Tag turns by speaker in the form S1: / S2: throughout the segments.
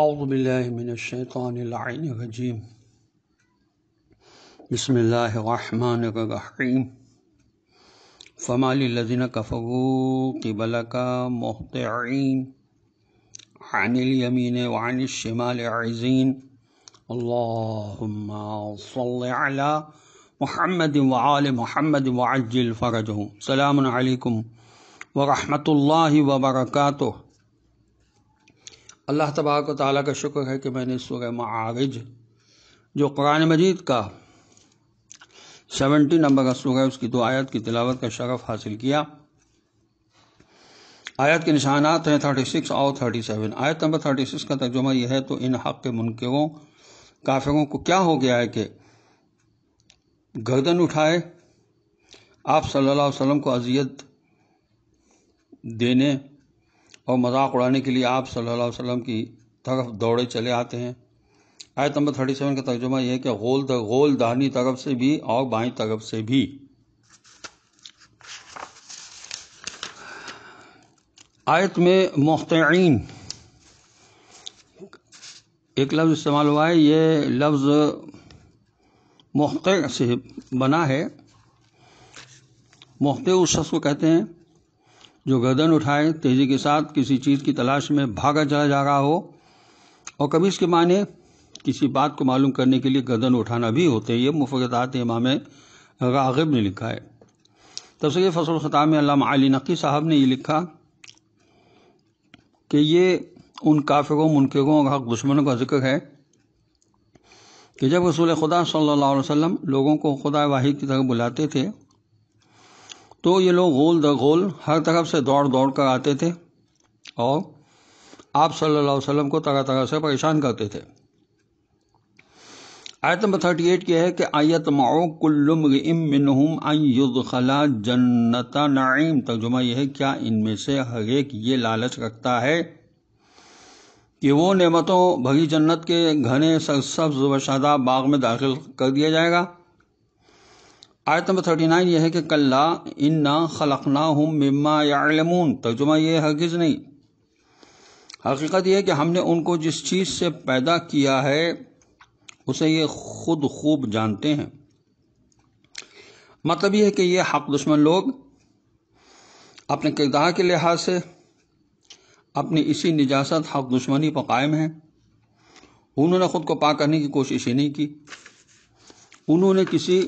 S1: अज़बिल्लिनशैतरजीम बसमीम फ़माल लजीन कफ़ू किबल का मोहतिन अनिलयमीन वान शमाल आज़ीन अल्ला महमद वाल महमद वाजिल फ़रज सलामकुम वरहमल वबरकू अल्लाह तबाक ताली का शुक्र है कि मैंने सूर्य मज जो कुरान मजीद का सेवेंटी नंबर का सूर्य उसकी दो आयत की तिलावत का शरफ हासिल किया आयत के निशानात हैं थर्टी सिक्स और थर्टी सेवन आयत नंबर थर्टी सिक्स का तर्जुमा यह है तो इन हक़ के मुनकरों काफिरों को क्या हो गया है कि गर्दन उठाए आप सल्लल्लाहु अलैहि वसल्लम को अजियत देने और मजाक उड़ाने के लिए आप सल्लल्लाहु अलैहि वसल्लम की तरफ दौड़े चले आते हैं आयत नंबर थर्टी सेवन का तर्जुमा यह है कि गोल द गोल दाहनी तरफ से भी और बाई तरफ से भी आयत में मोहतिन एक लफ्ज़ इस्तेमाल हुआ है ये लफ्ज़ मोहत से बना है मोहत उस शख्स को कहते हैं जो गर्दन उठाए तेजी के साथ किसी चीज़ की तलाश में भागा चला जा रहा हो और कभी इसके माने किसी बात को मालूम करने के लिए गर्दन उठाना भी होते हैं ये मुफरत इमाम रागिब ने लिखा है तफसर फसल ख़ताब में अलामा अली नकी साहब ने ये लिखा कि ये उन काफिरों मुनकरों और हक दुश्मनों का जिक्र है कि जब रसूल खुदा सल्लल्लाहु अलैहि वसल्लम लोगों को खुदा वाहिद की तरफ बुलाते थे तो ये लोग गोल द गोल हर तरफ से दौड़ दौड़ कर आते थे और आप सल्लल्लाहु अलैहि वसल्लम को तरह तरह से परेशान करते थे आयत नंबर थर्टी एट यह है कि आयत माओ कुल्लुमरमिनहम खला जन्नता नाइम तर्जुमा यह है क्या इनमें से हर एक ये लालच रखता है कि वो नेमतों भरी जन्नत के घने सरसब्ज व शादा बाग में दाखिल कर दिया जाएगा आयत नंबर थर्टी नाइन यह है कि कल्ला इन्ना खलकना हम मिम्मा यालमून तर्जुमा यह हरगिज़ नहीं हकीकत यह है कि हमने उनको जिस चीज़ से पैदा किया है उसे ये खुद खूब जानते हैं मतलब यह है कि ये हक दुश्मन लोग अपने किरदार के लिहाज से अपनी इसी निजासत हक दुश्मनी पर कायम है उन्होंने खुद को पा करने की कोशिश ही नहीं की उन्होंने किसी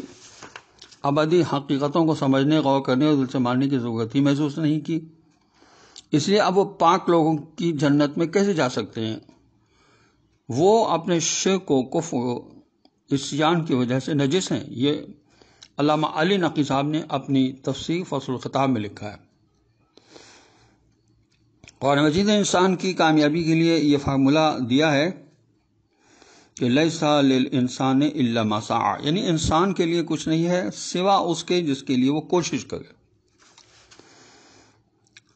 S1: अबदी हकीकतों को समझने गौर करने और दिल मारने की ज़रूरत ही महसूस नहीं की इसलिए अब वो पाक लोगों की जन्नत में कैसे जा सकते हैं वो अपने शे को कुफ इस जान की वजह से नजिस हैं ये अलामा अली नकी साहब ने अपनी तफसीर फसल ख़ताब में लिखा है और मजीद इंसान की कामयाबी के लिए ये फार्मूला दिया है कि लैसा लिल इंसान इल्लासा यानी इंसान के लिए कुछ नहीं है सिवा उसके जिसके लिए वो कोशिश करे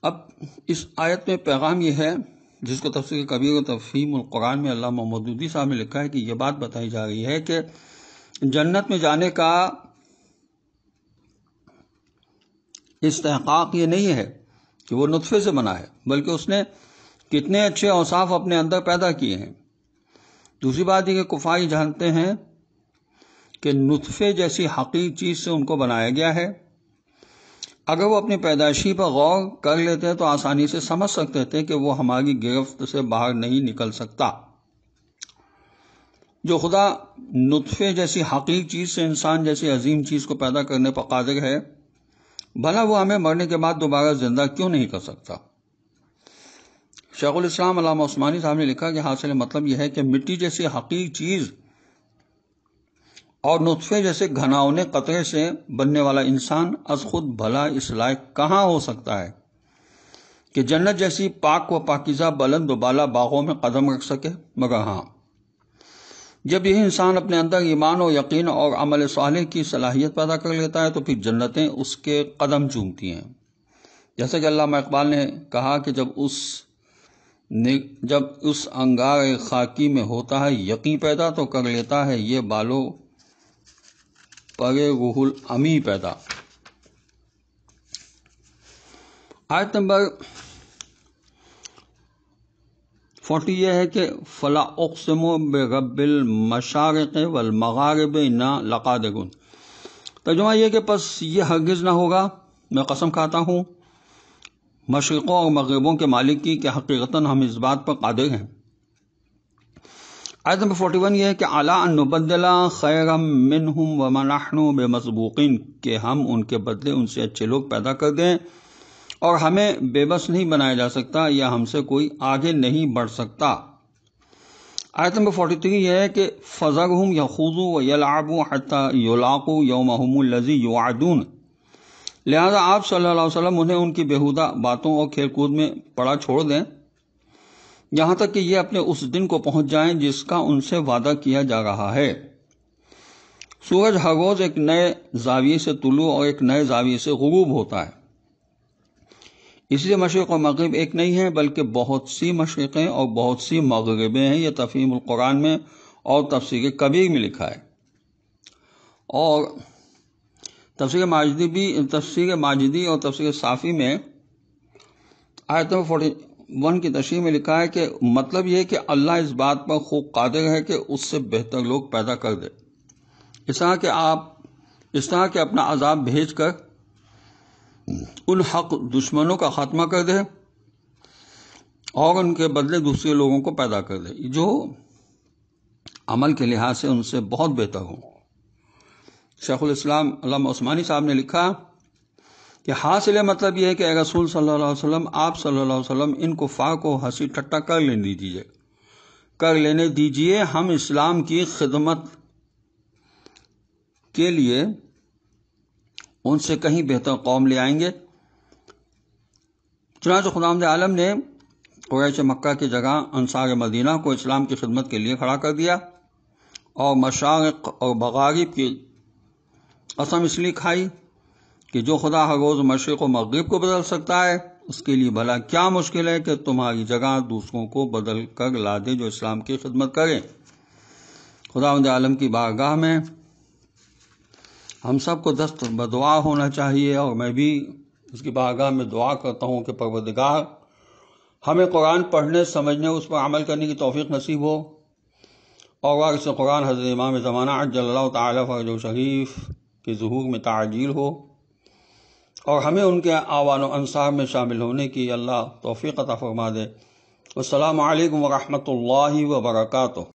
S1: अब इस आयत में पैगाम यह है जिसको तफसी कबीर तफहीम कुरान में अल्लाह मोहम्मदी साहब ने लिखा है कि यह बात बताई जा रही है कि जन्नत में जाने का इस्तेहकाक ये नहीं है कि वो नुतफ़े से बना है बल्कि उसने कितने अच्छे औसाफ अपने अंदर पैदा किए हैं दूसरी बात यह कि कुफाई जानते हैं कि नुतफ़े जैसी हकीक चीज़ से उनको बनाया गया है अगर वो अपनी पैदाइशी पर गौर कर लेते हैं तो आसानी से समझ सकते थे कि वो हमारी गिरफ्त से बाहर नहीं निकल सकता जो खुदा नुतफ़े जैसी हकीक चीज़ से इंसान जैसी अजीम चीज़ को पैदा करने पर कादिर है भला वो हमें मरने के बाद दोबारा ज़िंदा क्यों नहीं कर सकता शेखुल इस्लाम अलामा उस्मानी साहब ने लिखा कि हासिल मतलब यह है कि मिट्टी जैसी हकीक चीज़ और नुतफ़े जैसे घनावने कतरे से बनने वाला इंसान अज खुद भला इस लायक कहाँ हो सकता है कि जन्नत जैसी पाक व पाकिज़ा बुलंद बाला बागों में कदम रख सके मगर हाँ जब यह इंसान अपने अंदर ईमान और यकीन और अमल साल की सलाहियत पैदा कर लेता है तो फिर जन्नतें उसके कदम चूमती हैं जैसे कि अल्लाह इकबाल ने कहा कि जब उस जब उस अंगार खाकी में होता है यकी पैदा तो कर लेता है ये बालों परे गुहुल अमी पैदा आयत नंबर फोर्टी यह है कि फला उकसम बरबिल मशारक वल मगारब ना लका दगुन तर्जुमा यह कि बस ये हरगिज़ ना होगा मैं कसम खाता हूँ मशरक़ों और मगरबों के मालिक की कि हकीकता हम इस बात पर कादिर हैं आयत नंबर फोर्टी वन ये है कि आला नबदला खैर मिन हम बे मजबूक़िन के हम उनके बदले उनसे अच्छे लोग पैदा कर दें और हमें बेबस नहीं बनाया जा सकता या हमसे कोई आगे नहीं बढ़ सकता आयत नंबर फोर्टी थ्री यह है कि फ़ज़र हम या खुजू व यलाबू हती योलाकू यौम हमलजी युआदून लिहाजा आप सल्लल्लाहु अलैहि वसल्लम उन्हें उनकी बेहुदा बातों और खेलकूद में पड़ा छोड़ दें यहां तक कि ये अपने उस दिन को पहुंच जाएं जिसका उनसे वादा किया जा रहा है सूरज हगोज एक नए जाविये से तुलु और एक नए जाविये से गुरूब होता है इसलिए मशरक़ और मगरब एक नहीं है बल्कि बहुत सी मशरक़ें और बहुत सी मगरबें हैं यह तफीम में और तफसीर कबीर में लिखा है और तफसीर माजदी भी तफसीर माजदी और तफसीर साफ़ी में आयत फोर्टी वन की तशरी में लिखा है कि मतलब यह कि अल्लाह इस बात पर खूब कादिर है कि उससे बेहतर लोग पैदा कर दे इस तरह के आप इस तरह के अपना अजाब भेज कर उन हक दुश्मनों का खात्मा कर दे और उनके बदले दूसरे लोगों को पैदा कर दे जो अमल के लिहाज से उनसे बहुत बेहतर हों शेख अलामा साहब ने लिखा कि हासिल मतलब यह है कि अगर रसूल सल्ला वसलम आप सल्ला वसलम इन कुफा को हंसी ठट्टा कर लेने दीजिए कर लेने दीजिए हम इस्लाम की खिदमत के लिए उनसे कहीं बेहतर कौम ले आएंगे चुनाच खुदामद आलम ने वैश मक्का की जगह अनसार मदीना को इस्लाम की खिदमत के लिए खड़ा कर दिया और मशाक और बगारिब की कसम इसलिए खाई कि जो खुदा हगोज मशरक़ मगरब को बदल सकता है उसके लिए भला क्या मुश्किल है कि तुम्हारी जगह दूसरों को बदल कर ला दे जो इस्लाम की खिदमत करें खुदा आलम की बागाह में हम सबको दस्त बदुआ होना चाहिए और मैं भी उसकी बागाह में दुआ करता हूँ कि परवदगार हमें कुरान पढ़ने समझने उस पर अमल करने की तोफ़ी नसीब हो और वारस कुरान हज़रत इमाम ज़माना जल्ला तला शरीफ़ के जहूर में ताजील हो और हमें उनके आवान अनसार में शामिल होने की अल्लाह तोफ़ी अता फरमा दे अल्लाम वरहमल वर्का